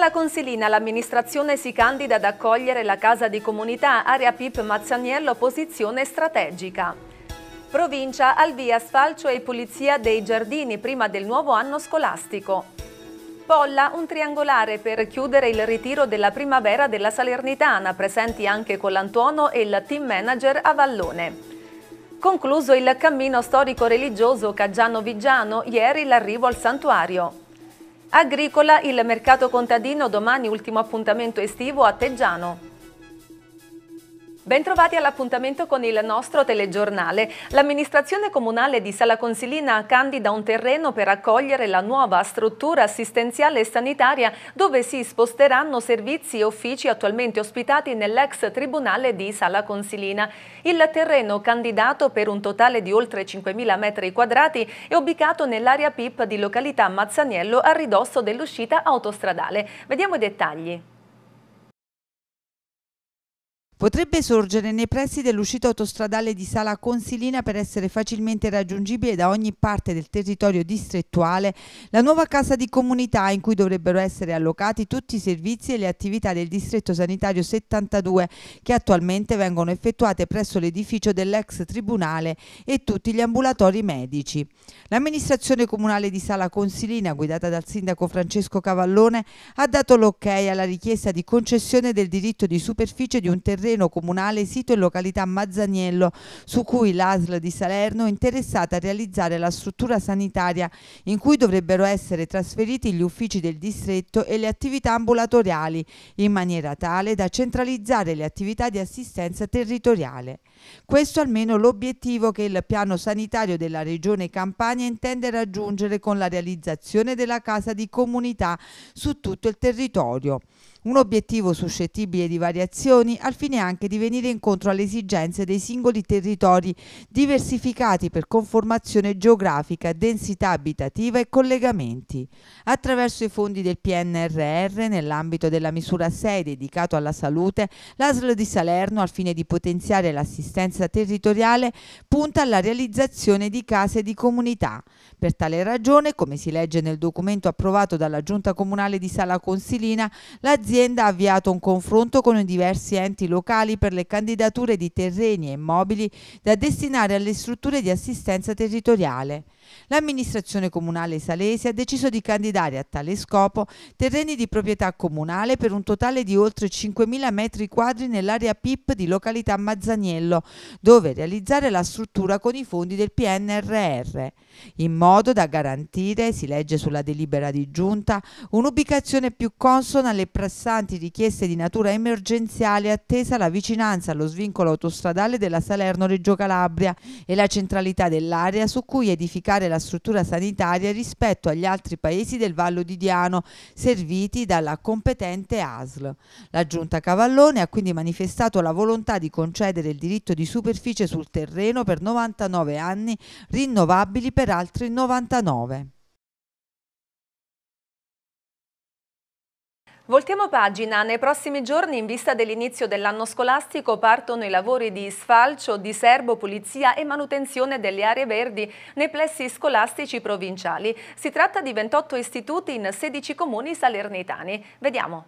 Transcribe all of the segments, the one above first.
Scala Consilina l'amministrazione si candida ad accogliere la Casa di Comunità Area PIP Mazzaniello posizione strategica. Provincia al via sfalcio e pulizia dei giardini prima del nuovo anno scolastico. Polla un triangolare per chiudere il ritiro della primavera della Salernitana, presenti anche con l'Antuono e il team manager a Vallone. Concluso il cammino storico-religioso Caggiano-Vigiano, ieri l'arrivo al santuario. Agricola, il mercato contadino, domani ultimo appuntamento estivo a Teggiano. Bentrovati all'appuntamento con il nostro telegiornale. L'amministrazione comunale di Sala Consilina candida un terreno per accogliere la nuova struttura assistenziale e sanitaria dove si sposteranno servizi e uffici attualmente ospitati nell'ex tribunale di Sala Consilina. Il terreno candidato per un totale di oltre 5.000 metri quadrati è ubicato nell'area PIP di località Mazzaniello a ridosso dell'uscita autostradale. Vediamo i dettagli potrebbe sorgere nei pressi dell'uscita autostradale di Sala Consilina per essere facilmente raggiungibile da ogni parte del territorio distrettuale la nuova casa di comunità in cui dovrebbero essere allocati tutti i servizi e le attività del distretto sanitario 72 che attualmente vengono effettuate presso l'edificio dell'ex tribunale e tutti gli ambulatori medici. L'amministrazione comunale di Sala Consilina guidata dal sindaco Francesco Cavallone ha dato l'ok alla richiesta di concessione del diritto di superficie di un terreno terreno comunale sito in località Mazzaniello su cui l'ASL di Salerno è interessata a realizzare la struttura sanitaria in cui dovrebbero essere trasferiti gli uffici del distretto e le attività ambulatoriali in maniera tale da centralizzare le attività di assistenza territoriale. Questo almeno l'obiettivo che il piano sanitario della Regione Campania intende raggiungere con la realizzazione della Casa di Comunità su tutto il territorio un obiettivo suscettibile di variazioni al fine anche di venire incontro alle esigenze dei singoli territori diversificati per conformazione geografica, densità abitativa e collegamenti. Attraverso i fondi del PNRR, nell'ambito della misura 6 dedicato alla salute, l'ASL di Salerno, al fine di potenziare l'assistenza territoriale, punta alla realizzazione di case di comunità. Per tale ragione, come si legge nel documento approvato dalla Giunta Comunale di Sala Consilina, l'azienda l'azienda ha avviato un confronto con i diversi enti locali per le candidature di terreni e immobili da destinare alle strutture di assistenza territoriale. L'amministrazione comunale Salesi ha deciso di candidare a tale scopo terreni di proprietà comunale per un totale di oltre 5.000 metri quadri nell'area PIP di località Mazzaniello, dove realizzare la struttura con i fondi del PNRR, in modo da garantire, si legge sulla delibera di giunta, un'ubicazione più consona alle pressanti richieste di natura emergenziale attesa la vicinanza allo svincolo autostradale della Salerno-Reggio Calabria e la centralità dell'area su cui edificare migliorare la struttura sanitaria rispetto agli altri paesi del Vallo di Diano serviti dalla competente ASL. La giunta Cavallone ha quindi manifestato la volontà di concedere il diritto di superficie sul terreno per 99 anni, rinnovabili per altri 99. Voltiamo pagina. Nei prossimi giorni, in vista dell'inizio dell'anno scolastico, partono i lavori di sfalcio, di serbo, pulizia e manutenzione delle aree verdi nei plessi scolastici provinciali. Si tratta di 28 istituti in 16 comuni salernitani. Vediamo.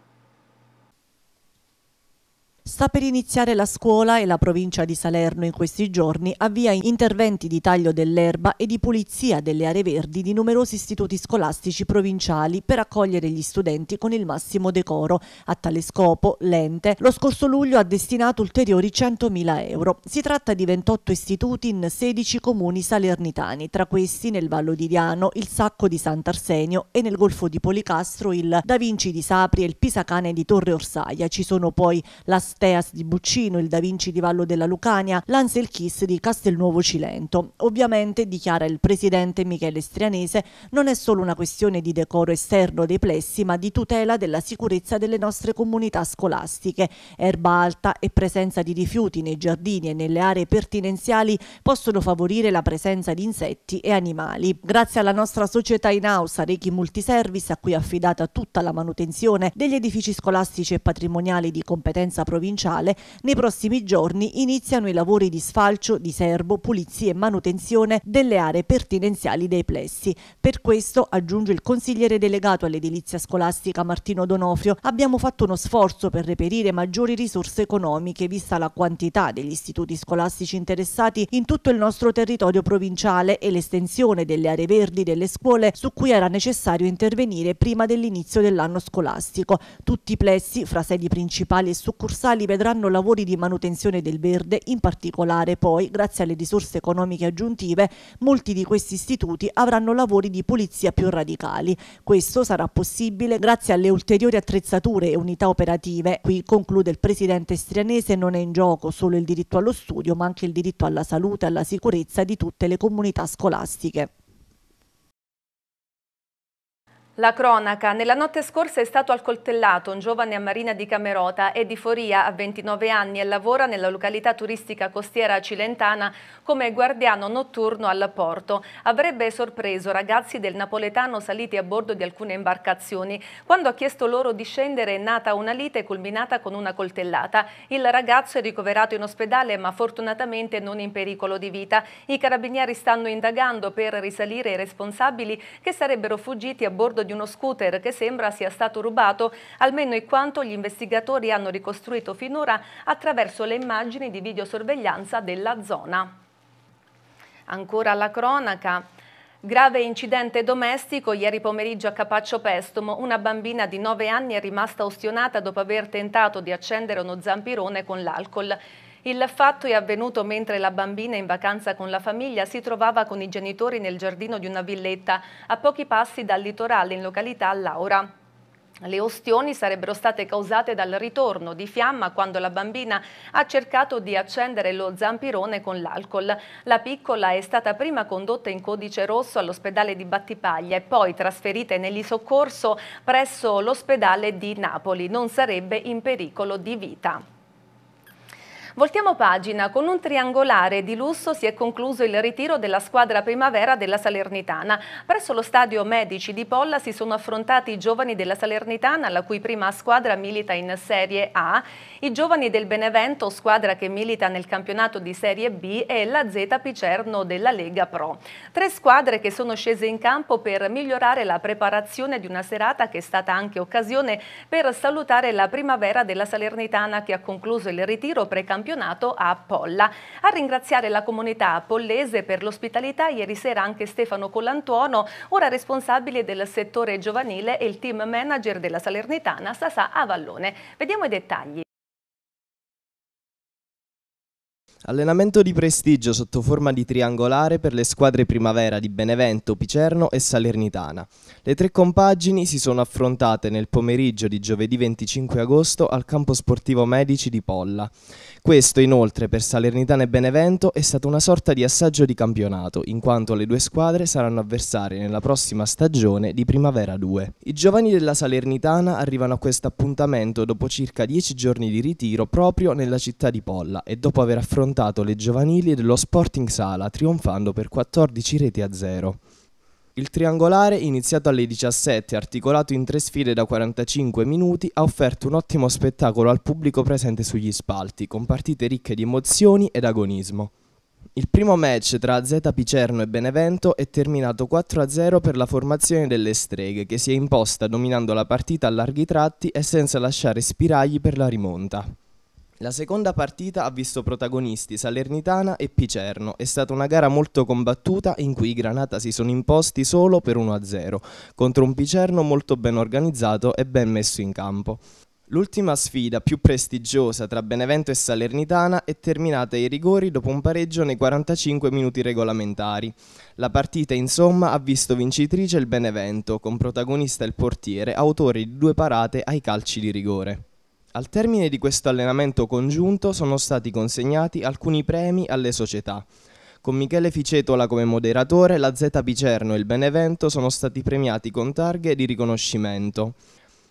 Sta per iniziare la scuola e la provincia di Salerno in questi giorni avvia interventi di taglio dell'erba e di pulizia delle aree verdi di numerosi istituti scolastici provinciali per accogliere gli studenti con il massimo decoro. A tale scopo l'ente lo scorso luglio ha destinato ulteriori 100.000 euro. Si tratta di 28 istituti in 16 comuni salernitani, tra questi nel Vallo di Diano, il Sacco di Sant'Arsenio e nel Golfo di Policastro il Da Vinci di Sapri e il Pisacane di Torre Orsaia. Ci sono poi la Steas di Buccino, il Da Vinci di Vallo della Lucania, l'Ansel Kiss di Castelnuovo Cilento. Ovviamente, dichiara il presidente Michele Strianese, non è solo una questione di decoro esterno dei plessi, ma di tutela della sicurezza delle nostre comunità scolastiche. Erba alta e presenza di rifiuti nei giardini e nelle aree pertinenziali possono favorire la presenza di insetti e animali. Grazie alla nostra società in house Arechi Multiservice, a cui è affidata tutta la manutenzione degli edifici scolastici e patrimoniali di competenza provinciale, provinciale, nei prossimi giorni iniziano i lavori di sfalcio, di serbo, pulizia e manutenzione delle aree pertinenziali dei plessi. Per questo, aggiunge il consigliere delegato all'edilizia scolastica Martino Donofrio, abbiamo fatto uno sforzo per reperire maggiori risorse economiche, vista la quantità degli istituti scolastici interessati in tutto il nostro territorio provinciale e l'estensione delle aree verdi delle scuole su cui era necessario intervenire prima dell'inizio dell'anno scolastico. Tutti i plessi, fra sedi principali e succursali, locali vedranno lavori di manutenzione del verde, in particolare poi, grazie alle risorse economiche aggiuntive, molti di questi istituti avranno lavori di pulizia più radicali. Questo sarà possibile grazie alle ulteriori attrezzature e unità operative. Qui conclude il presidente strianese non è in gioco solo il diritto allo studio, ma anche il diritto alla salute e alla sicurezza di tutte le comunità scolastiche. La cronaca. Nella notte scorsa è stato accoltellato un giovane a Marina di Camerota. È di Foria, ha 29 anni e lavora nella località turistica costiera cilentana come guardiano notturno al porto. Avrebbe sorpreso ragazzi del napoletano saliti a bordo di alcune imbarcazioni. Quando ha chiesto loro di scendere è nata una lite culminata con una coltellata. Il ragazzo è ricoverato in ospedale ma fortunatamente non in pericolo di vita. I carabinieri stanno indagando per risalire i responsabili che sarebbero fuggiti a bordo di di uno scooter che sembra sia stato rubato, almeno in quanto gli investigatori hanno ricostruito finora attraverso le immagini di videosorveglianza della zona. Ancora la cronaca. Grave incidente domestico ieri pomeriggio a Capaccio Pestomo. Una bambina di 9 anni è rimasta ostinata dopo aver tentato di accendere uno zampirone con l'alcol. Il fatto è avvenuto mentre la bambina in vacanza con la famiglia si trovava con i genitori nel giardino di una villetta a pochi passi dal litorale in località Laura. Le ostioni sarebbero state causate dal ritorno di fiamma quando la bambina ha cercato di accendere lo zampirone con l'alcol. La piccola è stata prima condotta in codice rosso all'ospedale di Battipaglia e poi trasferita in soccorso presso l'ospedale di Napoli. Non sarebbe in pericolo di vita. Voltiamo pagina, con un triangolare di lusso si è concluso il ritiro della squadra primavera della Salernitana. Presso lo stadio Medici di Polla si sono affrontati i giovani della Salernitana, la cui prima squadra milita in Serie A, i giovani del Benevento, squadra che milita nel campionato di Serie B, e la Z Picerno della Lega Pro. Tre squadre che sono scese in campo per migliorare la preparazione di una serata che è stata anche occasione per salutare la primavera della Salernitana che ha concluso il ritiro precampionato campionato a Polla. A ringraziare la comunità pollese per l'ospitalità ieri sera anche Stefano Colantuono, ora responsabile del settore giovanile e il team manager della Salernitana Sasà Avallone. Vediamo i dettagli. Allenamento di prestigio sotto forma di triangolare per le squadre primavera di Benevento, Picerno e Salernitana. Le tre compagini si sono affrontate nel pomeriggio di giovedì 25 agosto al campo sportivo Medici di Polla. Questo inoltre per Salernitana e Benevento è stato una sorta di assaggio di campionato, in quanto le due squadre saranno avversarie nella prossima stagione di Primavera 2. I giovani della Salernitana arrivano a questo appuntamento dopo circa 10 giorni di ritiro proprio nella città di Polla e dopo aver affrontato affrontato le giovanili dello Sporting Sala trionfando per 14 reti a 0. Il triangolare, iniziato alle 17 e articolato in tre sfide da 45 minuti, ha offerto un ottimo spettacolo al pubblico presente sugli spalti, con partite ricche di emozioni ed agonismo. Il primo match tra Z Picerno e Benevento è terminato 4-0 per la formazione delle streghe, che si è imposta dominando la partita a larghi tratti e senza lasciare spiragli per la rimonta. La seconda partita ha visto protagonisti Salernitana e Picerno. È stata una gara molto combattuta in cui i Granata si sono imposti solo per 1-0 contro un Picerno molto ben organizzato e ben messo in campo. L'ultima sfida più prestigiosa tra Benevento e Salernitana è terminata ai rigori dopo un pareggio nei 45 minuti regolamentari. La partita insomma ha visto vincitrice il Benevento, con protagonista il portiere, autore di due parate ai calci di rigore. Al termine di questo allenamento congiunto sono stati consegnati alcuni premi alle società. Con Michele Ficetola come moderatore, la Z Picerno e il Benevento sono stati premiati con targhe di riconoscimento.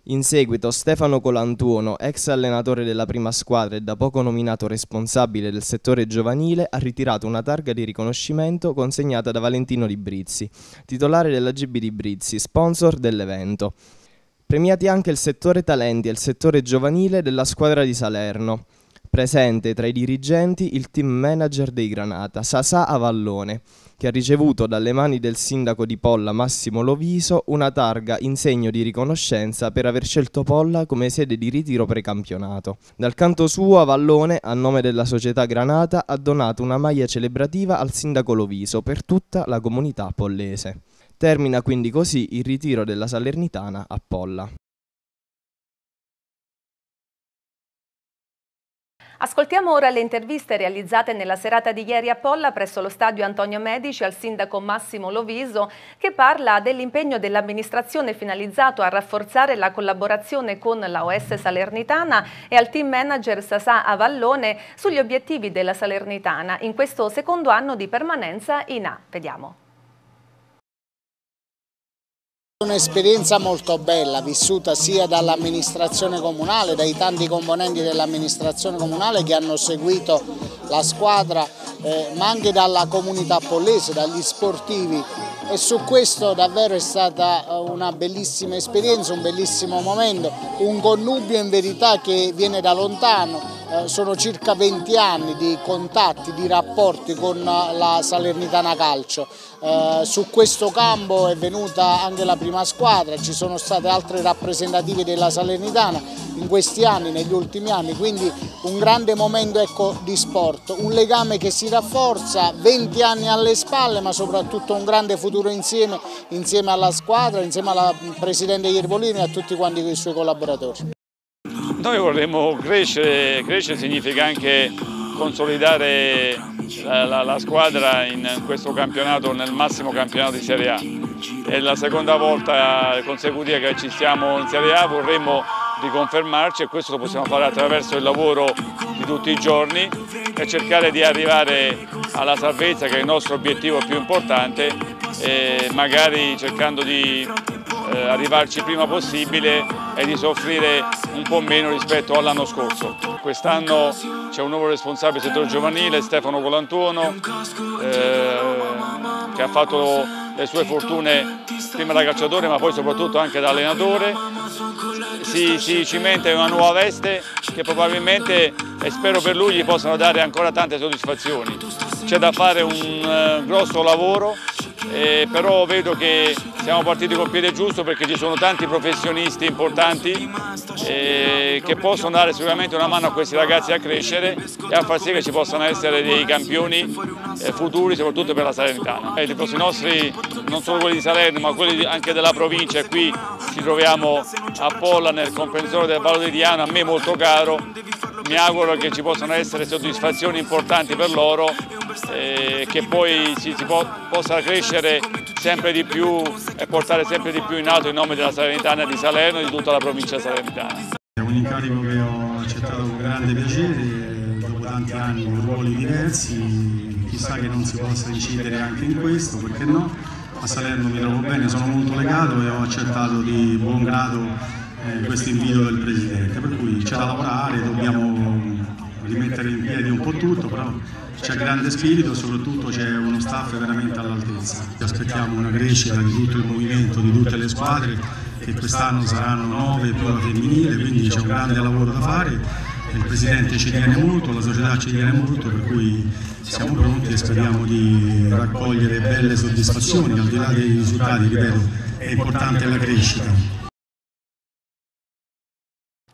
In seguito Stefano Colantuono, ex allenatore della prima squadra e da poco nominato responsabile del settore giovanile, ha ritirato una targa di riconoscimento consegnata da Valentino Librizzi, titolare della GB di Brizzi, sponsor dell'evento. Premiati anche il settore talenti e il settore giovanile della squadra di Salerno. Presente tra i dirigenti il team manager dei Granata, Sasà Avallone, che ha ricevuto dalle mani del sindaco di Polla Massimo Loviso una targa in segno di riconoscenza per aver scelto Polla come sede di ritiro precampionato. Dal canto suo Avallone, a nome della società Granata, ha donato una maglia celebrativa al sindaco Loviso per tutta la comunità pollese. Termina quindi così il ritiro della Salernitana a Polla. Ascoltiamo ora le interviste realizzate nella serata di ieri a Polla presso lo stadio Antonio Medici al sindaco Massimo Loviso che parla dell'impegno dell'amministrazione finalizzato a rafforzare la collaborazione con la OS Salernitana e al team manager Sasà Avallone sugli obiettivi della Salernitana in questo secondo anno di permanenza in A. Vediamo. Un'esperienza molto bella vissuta sia dall'amministrazione comunale, dai tanti componenti dell'amministrazione comunale che hanno seguito la squadra, eh, ma anche dalla comunità pollese, dagli sportivi e su questo davvero è stata una bellissima esperienza, un bellissimo momento, un connubio in verità che viene da lontano eh, sono circa 20 anni di contatti, di rapporti con eh, la Salernitana Calcio. Eh, su questo campo è venuta anche la prima squadra, ci sono state altre rappresentative della Salernitana in questi anni, negli ultimi anni, quindi un grande momento ecco, di sport, un legame che si rafforza, 20 anni alle spalle ma soprattutto un grande futuro insieme, insieme alla squadra, insieme al Presidente Iervolino e a tutti quanti i suoi collaboratori. Noi vorremmo crescere, crescere significa anche consolidare la, la, la, squadra in questo campionato, nel massimo campionato di Serie A. È la seconda volta consecutiva che ci stiamo in Serie A, vorremmo riconfermarci e questo lo possiamo fare attraverso il lavoro di tutti i giorni e cercare di arrivare alla salvezza che è il nostro obiettivo più importante magari cercando di eh, arrivarci prima possibile e di soffrire un po' meno rispetto all'anno scorso. Quest'anno c'è un nuovo responsabile del settore giovanile, Stefano Volantuono, eh, che ha fatto le sue fortune prima da calciatore ma poi soprattutto anche da allenatore. Si, si cimenta in una nuova veste che probabilmente e spero per lui gli possano dare ancora tante soddisfazioni. C'è da fare un eh, grosso lavoro, eh, però vedo che siamo partiti col piede giusto perché ci sono tanti professionisti importanti eh, che possono dare sicuramente una mano a questi ragazzi a crescere e a far sì che ci possano essere dei campioni eh, futuri soprattutto per la Salernitana. Eh, I tifosi nostri, non solo quelli di Salerno ma quelli anche della provincia, qui ci troviamo a Polla nel comprensore del Vallo di Diano, a me molto caro, mi auguro che ci possano essere soddisfazioni importanti per loro e eh, che poi si, si po possa crescere sempre di più e portare sempre di più in alto il nome della Salernitana di Salerno e di tutta la provincia salernitana. È un incarico che ho accettato con grande piacere, dopo tanti anni con ruoli diversi, chissà che non si possa incidere anche in questo, perché no? A Salerno mi trovo bene, sono molto legato e ho accettato di buon grado eh, questo invito del Presidente, per cui c'è da lavorare, dobbiamo rimettere in piedi un po' tutto, però c'è grande spirito, soprattutto c'è uno staff veramente all'altezza. Ci aspettiamo una crescita di tutto il movimento, di tutte le squadre, che quest'anno saranno nove più la femminile, quindi c'è un grande lavoro da fare il Presidente ci tiene molto, la società ci tiene molto, per cui siamo pronti e speriamo di raccogliere belle soddisfazioni, al di là dei risultati, ripeto, è importante la crescita.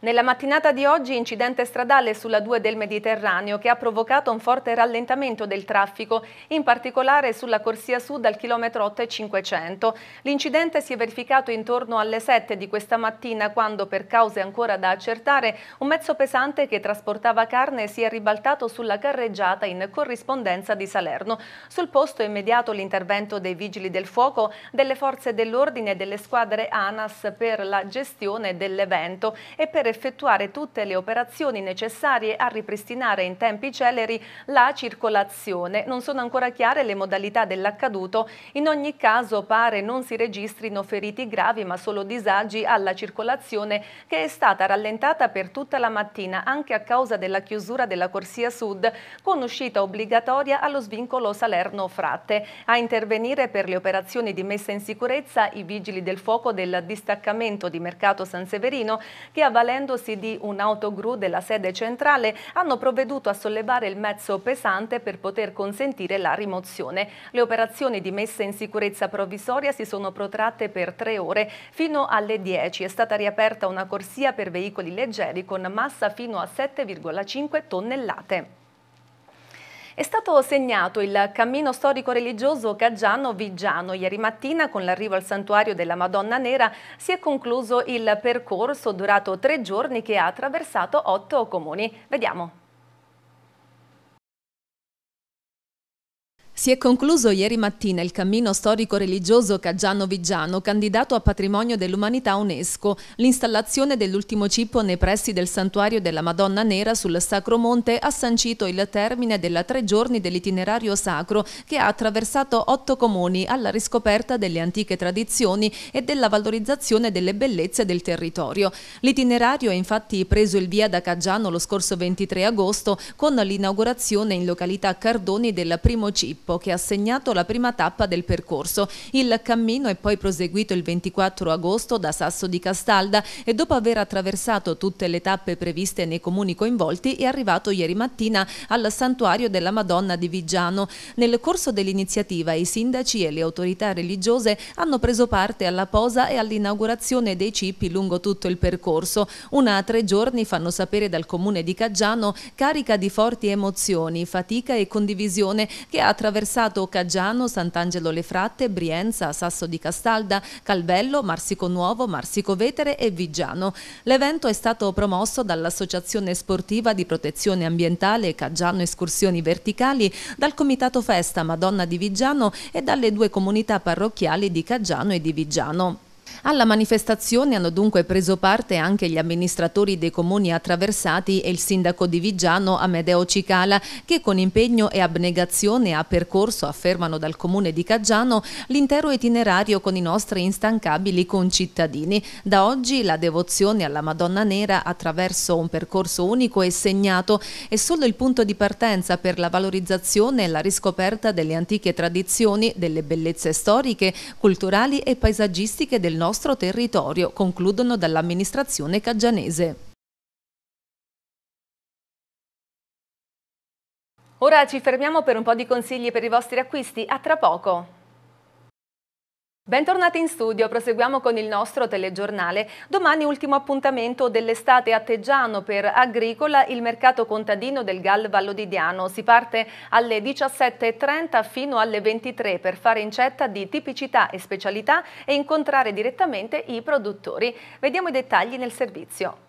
Nella mattinata di oggi incidente stradale sulla 2 del Mediterraneo che ha provocato un forte rallentamento del traffico, in particolare sulla corsia sud al chilometro 8 500. L'incidente si è verificato intorno alle 7 di questa mattina quando per cause ancora da accertare un mezzo pesante che trasportava carne si è ribaltato sulla carreggiata in corrispondenza di Salerno. Sul posto è immediato l'intervento dei vigili del fuoco, delle forze dell'ordine e delle squadre ANAS per la gestione dell'evento e per effettuare tutte le operazioni necessarie a ripristinare in tempi celeri la circolazione. Non sono ancora chiare le modalità dell'accaduto, in ogni caso pare non si registrino feriti gravi ma solo disagi alla circolazione che è stata rallentata per tutta la mattina anche a causa della chiusura della corsia sud con uscita obbligatoria allo svincolo Salerno-Fratte. A intervenire per le operazioni di messa in sicurezza i vigili del fuoco del distaccamento di Mercato San Severino che avvalendo avvalendosi di un'autogru della sede centrale, hanno provveduto a sollevare il mezzo pesante per poter consentire la rimozione. Le operazioni di messa in sicurezza provvisoria si sono protratte per tre ore. Fino alle 10 è stata riaperta una corsia per veicoli leggeri con massa fino a 7,5 tonnellate. È stato segnato il cammino storico-religioso Caggiano-Viggiano. Ieri mattina, con l'arrivo al santuario della Madonna Nera, si è concluso il percorso durato tre giorni che ha attraversato otto comuni. Vediamo. Si è concluso ieri mattina il cammino storico-religioso Caggiano-Viggiano, candidato a patrimonio dell'umanità UNESCO, l'installazione dell'ultimo cippo nei pressi del santuario della Madonna Nera sul Sacro Monte ha sancito il termine della tre giorni dell'itinerario sacro che ha attraversato otto comuni alla riscoperta delle antiche tradizioni e della valorizzazione delle bellezze del territorio. L'itinerario ha infatti preso il via da Caggiano lo scorso 23 agosto con l'inaugurazione in località Cardoni del primo cippo che ha segnato la prima tappa del percorso. Il cammino è poi proseguito il 24 agosto da Sasso di Castalda e dopo aver attraversato tutte le tappe previste nei comuni coinvolti è arrivato ieri mattina al santuario della Madonna di Viggiano. Nel corso dell'iniziativa i sindaci e le autorità religiose hanno preso parte alla posa e all'inaugurazione dei cippi lungo tutto il percorso. Una a tre giorni fanno sapere dal comune di Caggiano carica di forti emozioni, fatica e condivisione che ha attraversato Versato Caggiano, Sant'Angelo Le Fratte, Brienza, Sasso di Castalda, Calvello, Marsico Nuovo, Marsico Vetere e Viggiano. L'evento è stato promosso dall'Associazione Sportiva di Protezione Ambientale Caggiano Escursioni Verticali, dal Comitato Festa Madonna di Viggiano e dalle due comunità parrocchiali di Caggiano e di Viggiano. Alla manifestazione hanno dunque preso parte anche gli amministratori dei comuni attraversati e il sindaco di Vigiano Amedeo Cicala che con impegno e abnegazione ha percorso, affermano dal comune di Caggiano, l'intero itinerario con i nostri instancabili concittadini. Da oggi la devozione alla Madonna Nera attraverso un percorso unico e segnato è solo il punto di partenza per la valorizzazione e la riscoperta delle antiche tradizioni, delle bellezze storiche, culturali e paesaggistiche del nostro nostro territorio, concludono dall'amministrazione caggianese. Ora ci fermiamo per un po' di consigli per i vostri acquisti, a tra poco! Bentornati in studio, proseguiamo con il nostro telegiornale. Domani ultimo appuntamento dell'estate a Teggiano per Agricola, il mercato contadino del Gal Vallodidiano. Si parte alle 17.30 fino alle 23 per fare incetta di tipicità e specialità e incontrare direttamente i produttori. Vediamo i dettagli nel servizio.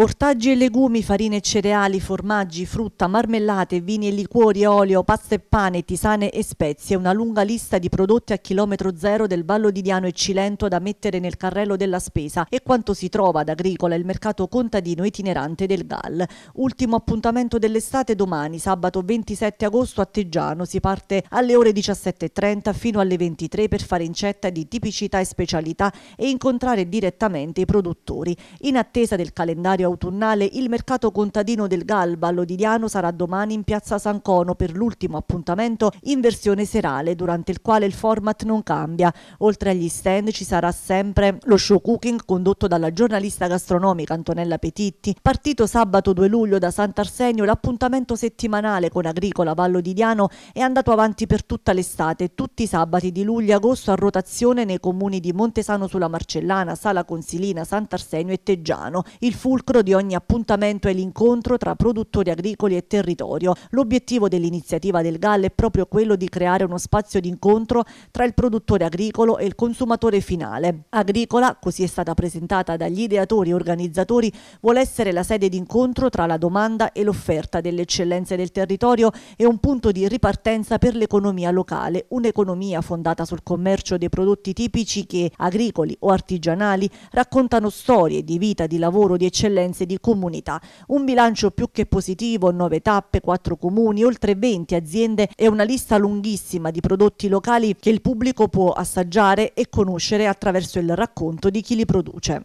Ortaggi e legumi, farine e cereali, formaggi, frutta, marmellate, vini e liquori, olio, pasta e pane, tisane e spezie, una lunga lista di prodotti a chilometro zero del Vallo di Diano e Cilento da mettere nel carrello della spesa e quanto si trova ad Agricola il mercato contadino itinerante del GAL. Ultimo appuntamento dell'estate domani, sabato 27 agosto a Teggiano, si parte alle ore 17.30 fino alle 23 per fare incetta di tipicità e specialità e incontrare direttamente i produttori. In attesa del calendario autunnale il mercato contadino del Galba all'Odidiano sarà domani in piazza San Cono per l'ultimo appuntamento in versione serale durante il quale il format non cambia. Oltre agli stand ci sarà sempre lo show cooking condotto dalla giornalista gastronomica Antonella Petitti. Partito sabato 2 luglio da Sant'Arsenio l'appuntamento settimanale con Agricola Vallo Didiano è andato avanti per tutta l'estate, tutti i sabati di luglio e agosto a rotazione nei comuni di Montesano sulla Marcellana, Sala Consilina, Sant'Arsenio e Teggiano. Il fulcro centro di ogni appuntamento è l'incontro tra produttori agricoli e territorio. L'obiettivo dell'iniziativa del GAL è proprio quello di creare uno spazio di incontro tra il produttore agricolo e il consumatore finale. Agricola, così è stata presentata dagli ideatori e organizzatori, vuole essere la sede di incontro tra la domanda e l'offerta delle eccellenze del territorio e un punto di ripartenza per l'economia locale, un'economia fondata sul commercio dei prodotti tipici che, agricoli o artigianali, raccontano storie di vita, di lavoro, di eccellenza eccellenze di comunità. Un bilancio più che positivo, nove tappe, quattro comuni, oltre 20 aziende e una lista lunghissima di prodotti locali che il pubblico può assaggiare e conoscere attraverso il racconto di chi li produce.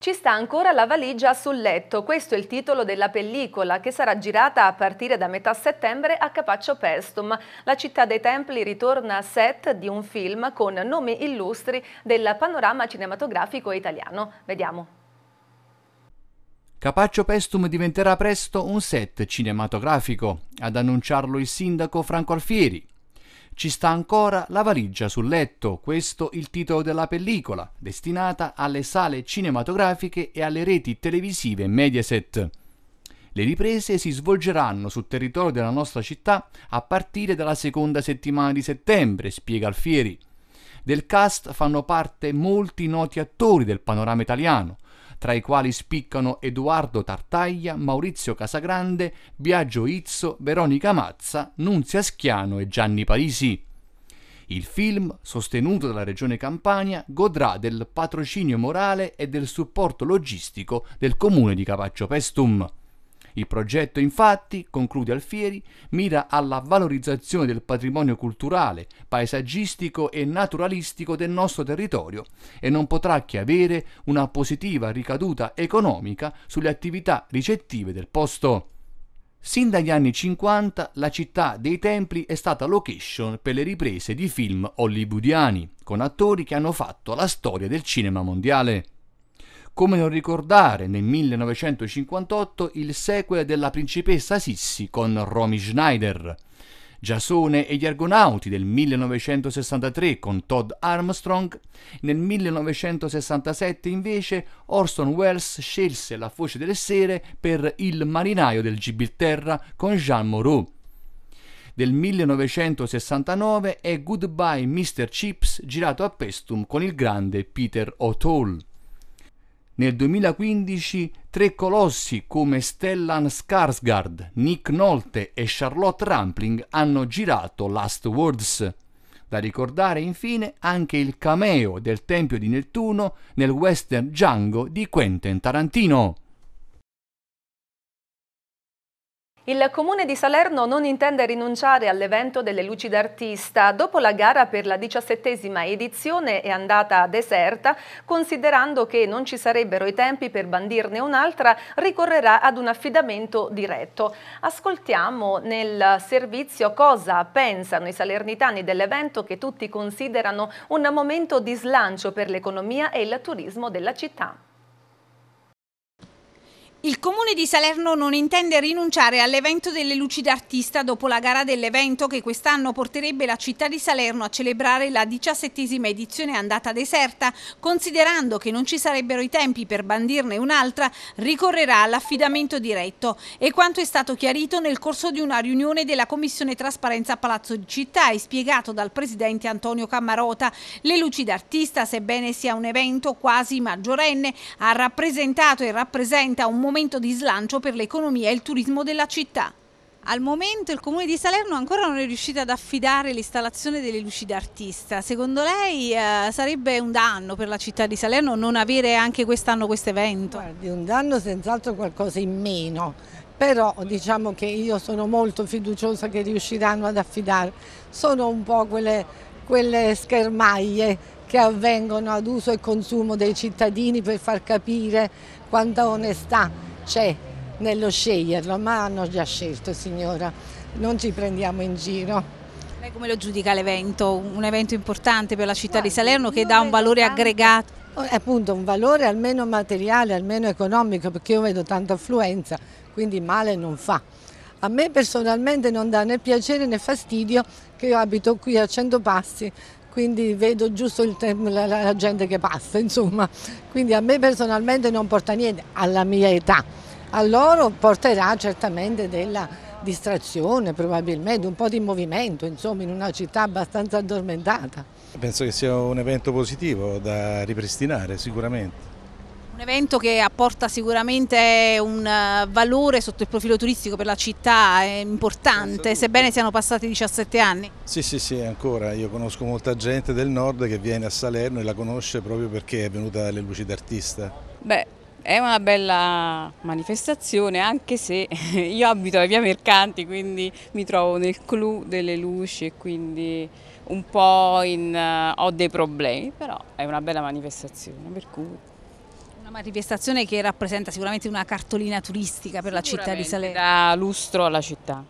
Ci sta ancora la valigia sul letto, questo è il titolo della pellicola che sarà girata a partire da metà settembre a Capaccio Pestum. La città dei templi ritorna a set di un film con nomi illustri del panorama cinematografico italiano. Vediamo. Capaccio Pestum diventerà presto un set cinematografico, ad annunciarlo il sindaco Franco Alfieri. Ci sta ancora la valigia sul letto, questo il titolo della pellicola, destinata alle sale cinematografiche e alle reti televisive Mediaset. Le riprese si svolgeranno sul territorio della nostra città a partire dalla seconda settimana di settembre, spiega Alfieri. Del cast fanno parte molti noti attori del panorama italiano, tra i quali spiccano Edoardo Tartaglia, Maurizio Casagrande, Biagio Izzo, Veronica Mazza, Nunzia Schiano e Gianni Parisi. Il film, sostenuto dalla Regione Campania, godrà del patrocinio morale e del supporto logistico del comune di Cavaccio Pestum. Il progetto infatti, conclude Alfieri, mira alla valorizzazione del patrimonio culturale, paesaggistico e naturalistico del nostro territorio e non potrà che avere una positiva ricaduta economica sulle attività ricettive del posto. Sin dagli anni 50 la città dei templi è stata location per le riprese di film hollywoodiani, con attori che hanno fatto la storia del cinema mondiale. Come non ricordare nel 1958 il sequel della principessa Sissi con Romy Schneider, Giasone e gli Argonauti del 1963 con Todd Armstrong, nel 1967 invece Orson Welles scelse La Foce delle Sere per Il marinaio del Gibilterra con Jean Moreau. Del 1969 è Goodbye Mr. Chips girato a Pestum con il grande Peter O'Toole. Nel 2015 tre colossi come Stellan Skarsgård, Nick Nolte e Charlotte Rampling hanno girato Last Words. Da ricordare infine anche il cameo del Tempio di Nettuno nel western Django di Quentin Tarantino. Il comune di Salerno non intende rinunciare all'evento delle luci d'artista. Dopo la gara per la diciassettesima edizione è andata deserta, considerando che non ci sarebbero i tempi per bandirne un'altra, ricorrerà ad un affidamento diretto. Ascoltiamo nel servizio cosa pensano i salernitani dell'evento che tutti considerano un momento di slancio per l'economia e il turismo della città. Il comune di Salerno non intende rinunciare all'evento delle luci d'artista dopo la gara dell'evento che quest'anno porterebbe la città di Salerno a celebrare la diciassettesima edizione andata deserta. Considerando che non ci sarebbero i tempi per bandirne un'altra, ricorrerà all'affidamento diretto. E quanto è stato chiarito nel corso di una riunione della Commissione Trasparenza Palazzo di Città e spiegato dal presidente Antonio Cammarota, le luci d'artista, sebbene sia un evento quasi maggiorenne, ha rappresentato e rappresenta un momento momento di slancio per l'economia e il turismo della città. Al momento il Comune di Salerno ancora non è riuscito ad affidare l'installazione delle luci d'artista. Secondo lei eh, sarebbe un danno per la città di Salerno non avere anche quest'anno questo evento? Guardi, un danno senz'altro qualcosa in meno, però diciamo che io sono molto fiduciosa che riusciranno ad affidare. Sono un po' quelle, quelle schermaglie che avvengono ad uso e consumo dei cittadini per far capire quanta onestà c'è nello sceglierlo, ma hanno già scelto signora, non ci prendiamo in giro. Lei come lo giudica l'evento? Un evento importante per la città ma di Salerno che dà un valore tanto, aggregato? Oh, appunto un valore almeno materiale, almeno economico, perché io vedo tanta affluenza, quindi male non fa. A me personalmente non dà né piacere né fastidio che io abito qui a 100 passi quindi vedo giusto la, la gente che passa, insomma. Quindi a me personalmente non porta niente, alla mia età. A loro porterà certamente della distrazione probabilmente, un po' di movimento insomma in una città abbastanza addormentata. Penso che sia un evento positivo da ripristinare sicuramente. Un evento che apporta sicuramente un eh, valore sotto il profilo turistico per la città è importante, sebbene siano passati 17 anni. Sì, sì, sì, ancora. Io conosco molta gente del nord che viene a Salerno e la conosce proprio perché è venuta alle luci d'artista. Beh, è una bella manifestazione anche se io abito alla via Mercanti quindi mi trovo nel clou delle luci e quindi un po' in, uh, ho dei problemi però è una bella manifestazione per cui una manifestazione che rappresenta sicuramente una cartolina turistica per la città di Salerno. Da lustro alla città.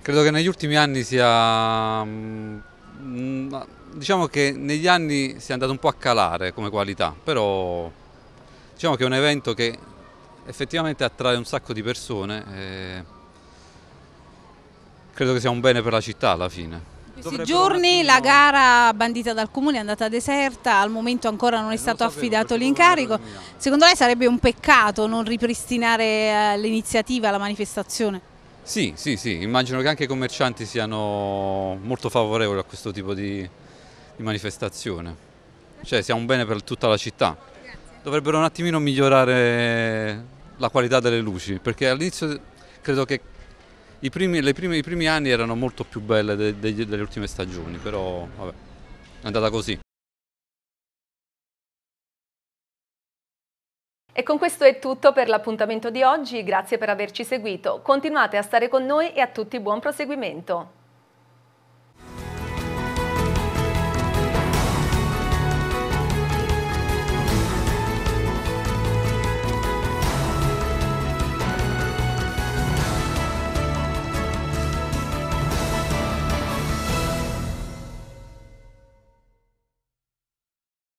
Credo che negli ultimi anni sia... Mm, diciamo che negli anni sia andato un po' a calare come qualità, però diciamo che è un evento che effettivamente attrae un sacco di persone e credo che sia un bene per la città alla fine. Questi giorni la gara bandita dal comune è andata deserta, al momento ancora non è eh, stato affidato l'incarico. Secondo lei sarebbe un peccato non ripristinare eh, l'iniziativa, la manifestazione? Sì, sì, sì, immagino che anche i commercianti siano molto favorevoli a questo tipo di, di manifestazione. Cioè sia un bene per tutta la città. Dovrebbero un attimino migliorare la qualità delle luci, perché all'inizio credo che i primi, prime, i primi anni erano molto più belle de, de, delle ultime stagioni, però vabbè, è andata così. E con questo è tutto per l'appuntamento di oggi, grazie per averci seguito. Continuate a stare con noi e a tutti buon proseguimento.